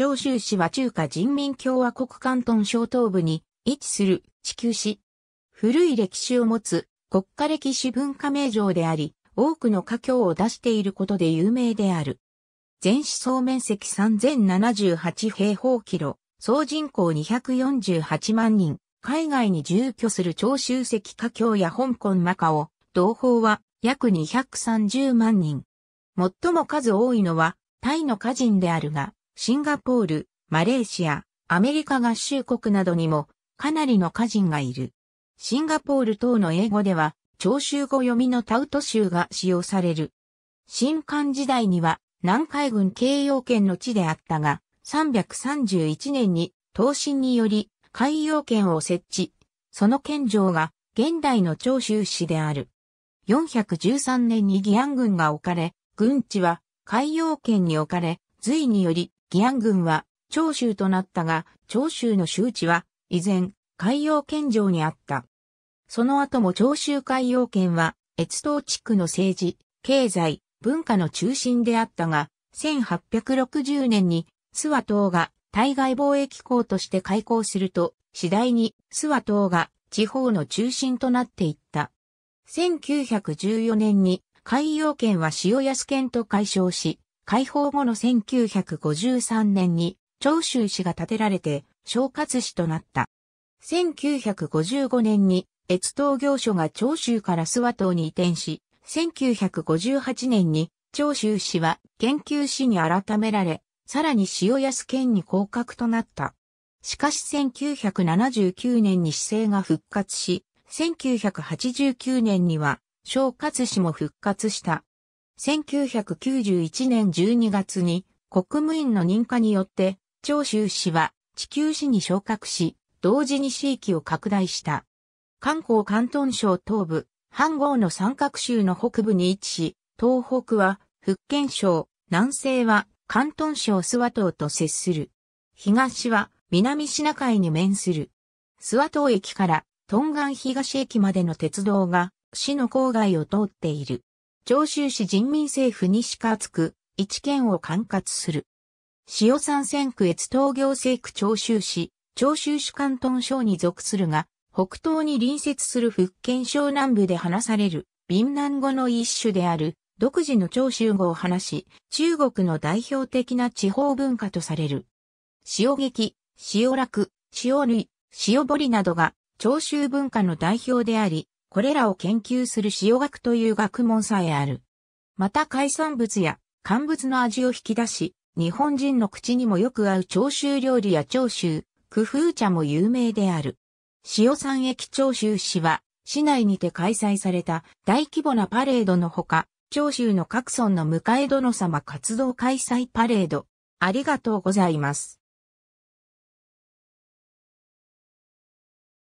長州市は中華人民共和国関東省東部に位置する地球市。古い歴史を持つ国家歴史文化名城であり、多くの家境を出していることで有名である。全市総面積3078平方キロ、総人口248万人、海外に住居する長州籍華僑や香港マカオ、同胞は約230万人。最も数多いのはタイの家人であるが、シンガポール、マレーシア、アメリカ合衆国などにもかなりの歌人がいる。シンガポール等の英語では、長州語読みのタウト州が使用される。新漢時代には南海軍慶養圏の地であったが、331年に東進により海洋圏を設置。その県城が現代の長州市である。413年に義安軍が置かれ、軍地は海洋圏に置かれ、隋により義安軍は長州となったが、長州の周知は依然海洋圏上にあった。その後も長州海洋圏は越東地区の政治、経済、文化の中心であったが、1860年に諏訪島が対外貿易港として開港すると、次第に諏訪島が地方の中心となっていった。1914年に海洋圏は塩安県と解消し、解放後の1953年に長州市が建てられて、小活市となった。1955年に、越東行所が長州から諏訪島に移転し、1958年に長州市は研究市に改められ、さらに塩安県に降格となった。しかし1979年に市政が復活し、1989年には小活市も復活した。1991年12月に国務院の認可によって、長州市は地球市に昇格し、同時に市域を拡大した。関港関東省東部、半号の三角州の北部に位置し、東北は福建省、南西は関東省諏訪島と接する。東は南シナ海に面する。諏訪島駅から東岸東駅までの鉄道が市の郊外を通っている。長州市人民政府西厚区、一県を管轄する。塩山線区越東行政区長州市、長州市関東省に属するが、北東に隣接する福建省南部で話される、闽南語の一種である、独自の長州語を話し、中国の代表的な地方文化とされる。塩劇、塩楽、塩類、塩堀などが長州文化の代表であり、これらを研究する塩学という学問さえある。また海産物や乾物の味を引き出し、日本人の口にもよく合う長州料理や長州、工夫茶も有名である。塩産駅長州市は、市内にて開催された大規模なパレードのほか、長州の各村の迎え殿様活動開催パレード。ありがとうございます。